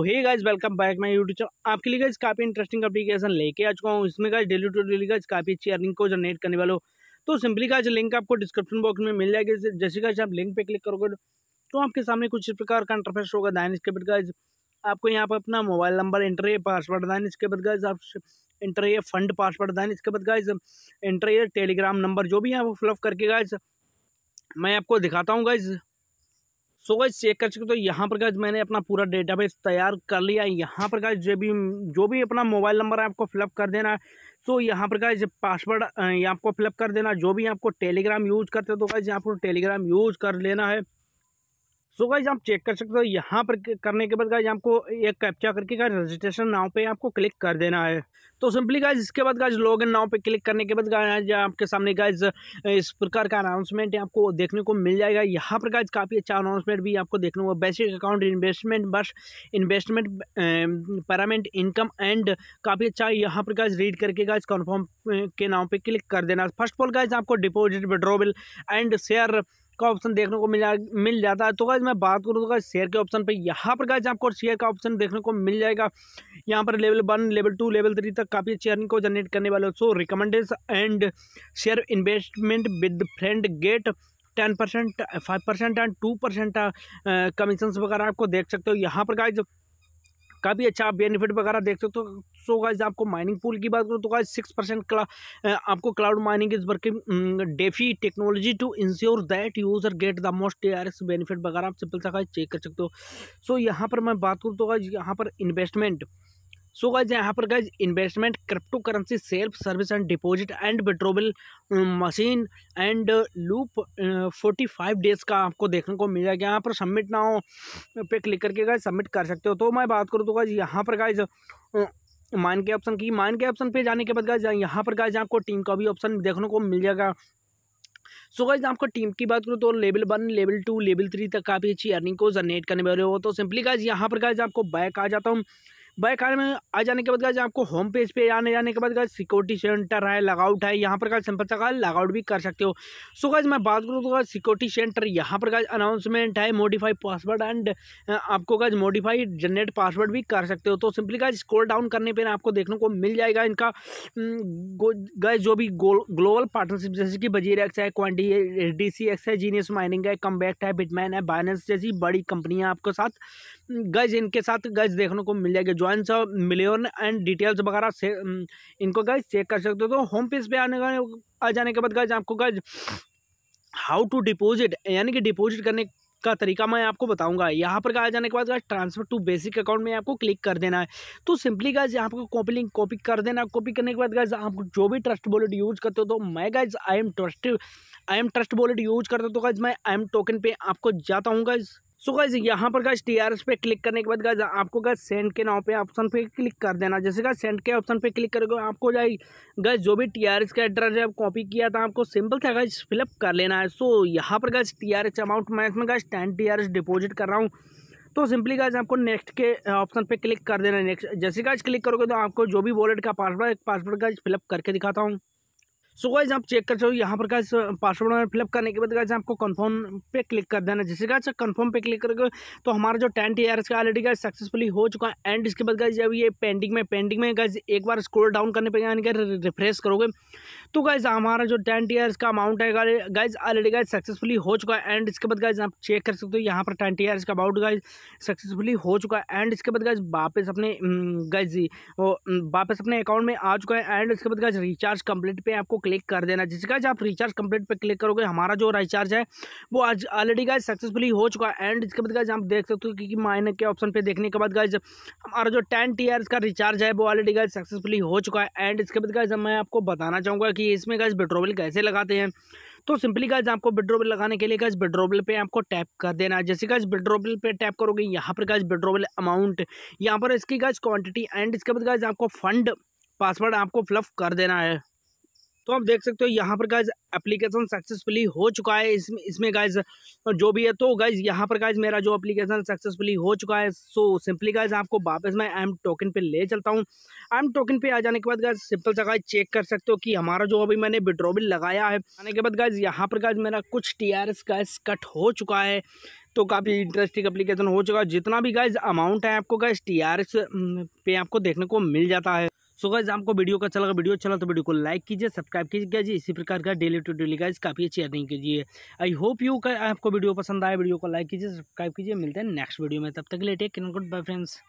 तो hey guys welcome back my YouTube channel आपके लिए गाइज काफ़ी इंटरेस्टिंग अपलीकेशन लेके आ चुका हूँ इसमें guys daily to daily guys काफ़ी अच्छी अर्निंग को जनरेट करने वाले हो तो सिंपली गाइज लिंक आपको डिस्क्रिप्शन बॉक्स में मिल जाएगी जैसे गाइज आप लिंक पे क्लिक करोगे तो आपके सामने कुछ इस प्रकार का इंटरफेस होगा दैन इसके बाद गाइज आपको यहाँ पर अपना मोबाइल नंबर इंटर है पासवर्ड दैन इसके बाद गाइज आप इंटर है फंड पासवर्ड दैन इसके बाद गाइज इंटर है टेलीग्राम नंबर जो भी है वो फिलअप करके गाइज मैं आपको दिखाता हूँ गाइज़ सो गाइज चेक कर चुके तो यहाँ पर गाइज मैंने अपना पूरा डेटाबेस तैयार कर लिया यहाँ पर गाइज जो भी जो भी अपना मोबाइल नंबर है आपको फिलअप कर देना है सो तो यहाँ पर गाइज पासवर्ड आपको फिलअप कर देना जो भी आपको टेलीग्राम यूज करते हो तो गाइज आपको टेलीग्राम यूज कर लेना है सो गाइज आप चेक कर सकते हो यहाँ पर करने के बाद गाइज आपको एक कैप्चा करके गाइज रजिस्ट्रेशन नाव पे आपको क्लिक कर देना है तो सिंपली गाइज इसके बाद गाइज लॉग इन नाव पे क्लिक करने के बाद गाइज आपके सामने गाइज इस प्रकार का अनाउंसमेंट आपको देखने को मिल जाएगा यहाँ पर गाइज काफ़ी अच्छा अनाउंसमेंट भी आपको देखने को बेसिक अकाउंट इन्वेस्टमेंट बस इन्वेस्टमेंट पैरामेंट इनकम एंड काफ़ी अच्छा यहाँ पर गाइज रीड करके गाइज कन्फर्म के नाव पर क्लिक कर देना फर्स्ट ऑफ ऑल गाइज आपको डिपोजिट विड्रोवल एंड शेयर का ऑप्शन देखने को मिल मिल जाता है तो गाइज मैं बात करूँ तो गाइज शेयर के ऑप्शन पर यहाँ पर गाइज आपको शेयर का ऑप्शन देखने को मिल जाएगा यहाँ पर level one level two level three तक काफ़ी अच्छी अर्निंग को जनरेट करने वाले so recommended and share investment with friend get ten percent five percent and two percent commission वगैरह आपको देख सकते हो यहाँ पर गाइज का भी अच्छा आप बेनिफिट वगैरह देख सकते हो सो गाइज आपको माइनिंग पूल की बात करूँ तो गाइज सिक्स परसेंट क्ला आपको cloud mining is working DeFi technology to ensure that user get the most T R X benefit वगैरह आप सिंपल सा गाइज चेक कर सकते हो सो यहाँ पर मैं बात करूँ तो गाइज यहाँ पर इन्वेस्टमेंट सो गाइज यहाँ पर guys investment cryptocurrency self service and deposit and withdrawal machine and loop forty five days का आपको देखने को मिल जाएगा यहाँ पर सबमिट ना हो पे क्लिक करके गाइज सबमिट कर सकते हो तो मैं बात करूँ तो गाइज यहाँ पर गाइज माइन uh, के ऑप्शन की माइन के ऑप्शन पे जाने के बाद गाइज यहाँ पर गाइज आपको टीम का भी ऑप्शन देखने को मिल जाएगा सो गाइज आपको टीम की बात करूँ तो level one level two level three तक काफ़ी अच्छी अर्निंग को जनरेट करने वाले हो तो सिंपली गाइज यहाँ पर गाइज आपको बैक आ जाता हूँ बाय कार में आ जाने के बाद गाइज आपको होम पेज पे आने जाने के बाद गाइज सिक्योरिटी सेंटर है लगआउट है यहाँ पर गाइज सिंपल सा लगआउट भी कर सकते हो सो गाइज मैं बात करूँ तो सिक्योरिटी सेंटर यहाँ पर गाइज अनाउंसमेंट है मॉडिफाई पासवर्ड एंड आपको गाइज मॉडिफाई जनरेट पासवर्ड भी कर सकते हो तो सिंपली गाइज स्कोर डाउन करने पर आपको देखने को मिल जाएगा इनका गाइज जो भी ग्लोबल पार्टनरशिप जैसे कि बजीर एक्स है क्वानी डी सी एक्स है जीनियस माइनिंग है कम्बैक्ट है बिटमैन है बाइनेंस जैसी बड़ी कंपनियाँ आपके साथ गज इनके साथ गज देखने को मिल जाएगी ज्वाइन सब मिलियन एंड डिटेल्स वगैरह से इनको गाइज चेक कर सकते हो तो होम पेज पे आने आ जाने के बाद गाइज आपको गाइज हाउ टू डिपॉजिट यानी कि डिपॉजिट करने का तरीका मैं आपको बताऊंगा यहाँ पर कहा जाने के बाद guys transfer to basic account में आपको क्लिक कर देना है तो सिंपली गाइज यहाँ पर कॉपी लिंक कॉपी कर देना कॉपी करने के बाद गाइज आप जो भी ट्रस्ट वॉलेट यूज़ करते हो तो मैं guys I am trust I am trust wallet use करते हो तो गाइज मैं आई एम टोकन पे आपको जाता हूँ गाइज सो गाइज यहाँ पर गाइज टी आर एस पे क्लिक करने के बाद गाइज आपको गाइज सेंड के नाव पे ऑप्शन पे क्लिक कर देना जैसे गाइज सेंड के ऑप्शन पे क्लिक करोगे आपको जाए गाइज जो भी टी आर एस का एड्रेस है कॉपी किया था आपको सिंपल था गाइज फिलअप कर लेना है सो so, यहाँ पर guys T R S amount मैं इसमें guys ten T R S deposit कर रहा हूँ तो सिंपली गाइज आपको नेक्स्ट के ऑप्शन पर क्लिक कर देना नेक्स्ट जैसे गाइज क्लिक करोगे तो आपको जो भी वॉलेट का पासवर्ड पासवर्ड गाइज फिलअप करके दिखाता हूँ सो so गाइज आप तो चेक तो कर सकते हो यहाँ पर गाइज पासवर्ड फिलअप करने के बाद गाइज आपको कन्फर्म पे क्लिक कर देना जैसे गाइज कन्फर्म पे क्लिक करके तो हमारा जो टेन टी का ऑलरेडी गाइज सक्सेसफुली हो चुका है एंड इसके बाद गाइज जब ये पेंडिंग में पेंडिंग में गाइज एक बार स्क्रोल डाउन करने पर यानी कि रिफ्रेश करोगे तो गाइज हमारा जो टेन टी का अमाउंट है गाइज ऑलरेडी गाइज सक्सेसफुली हो चुका है एंड इसके बाद गाइज आप चेक कर सकते हो यहाँ पर टेन टी का अबाउट गाइज सक्सेसफुली हो चुका है एंड इसके बाद गाइज वापस अपने गाइज हम्म, वो हम्म, वापस अपने अकाउंट में आ चुका है एंड इसके बाद गाइज रिचार्ज कंप्लीट पे आपको क्लिक कर देना जिससे गाइज आप रिचार्ज कंप्लीट पर क्लिक करोगे हमारा जो रिचार्ज है वो आज ऑलरेडी गाइज सक्सेसफुली हो चुका है एंड इसके बाद गाइज आप देख सकते हो क्योंकि माइनर के ऑप्शन पे देखने के बाद गाइज हमारा जो टेन टी का रिचार्ज है वो ऑलरेडी गाइज सक्सेसफुली हो चुका है एंड इसके बाद गाइज मैं आपको बताना चाहूँगा कि इसमें गाइज पेट्रोल कैसे लगाते हैं तो सिंपली गाइज आपको बिड्रोबल लगाने के लिए गाइज बिड्रोबल पे आपको टैप कर देना है जैसे गाइज बिड्रोबल पे टैप करोगे यहाँ पर गाइज बिड्रोबल अमाउंट यहाँ पर इसकी गाइज क्वांटिटी एंड इसके बाद गाइज आपको फंड पासवर्ड आपको फ्लफ कर देना है तो आप देख सकते हो यहाँ पर गाइज एप्लीकेशन सक्सेसफुली हो चुका है इसमें इसमें गाइज जो भी है तो गाइज यहाँ पर गाइज मेरा जो एप्लीकेशन सक्सेसफुली हो चुका है सो सिंपली गाइज आपको वापस मैं एम टोकन पे ले चलता हूँ एम टोकन पे आ जाने के बाद गाइज सिंपल सा गाइज चेक कर सकते हो कि हमारा जो अभी मैंने बिल लगाया है आने के बाद गाइज यहाँ पर गाइज मेरा कुछ T R S guys cut हो चुका है तो काफ़ी इंटरेस्टिंग एप्लीकेशन हो चुका है जितना भी गाइज अमाउंट है आपको गाइज टी आर एस पे आपको देखने को मिल जाता है सो गाइज आपको वीडियो का अच्छा लगा वीडियो अच्छा लगा तो वीडियो को लाइक कीजिए सब्सक्राइब कीजिए जी इसी प्रकार का डेली टू डेली गाइज काफ़ी अच्छी अर्निंग कीजिए आई होप यू का आपको वीडियो पसंद आए वीडियो को लाइक कीजिए सब्सक्राइब कीजिए मिलते हैं नेक्स्ट वीडियो में तब तक लेटे गुड बाय फ्रेंड्स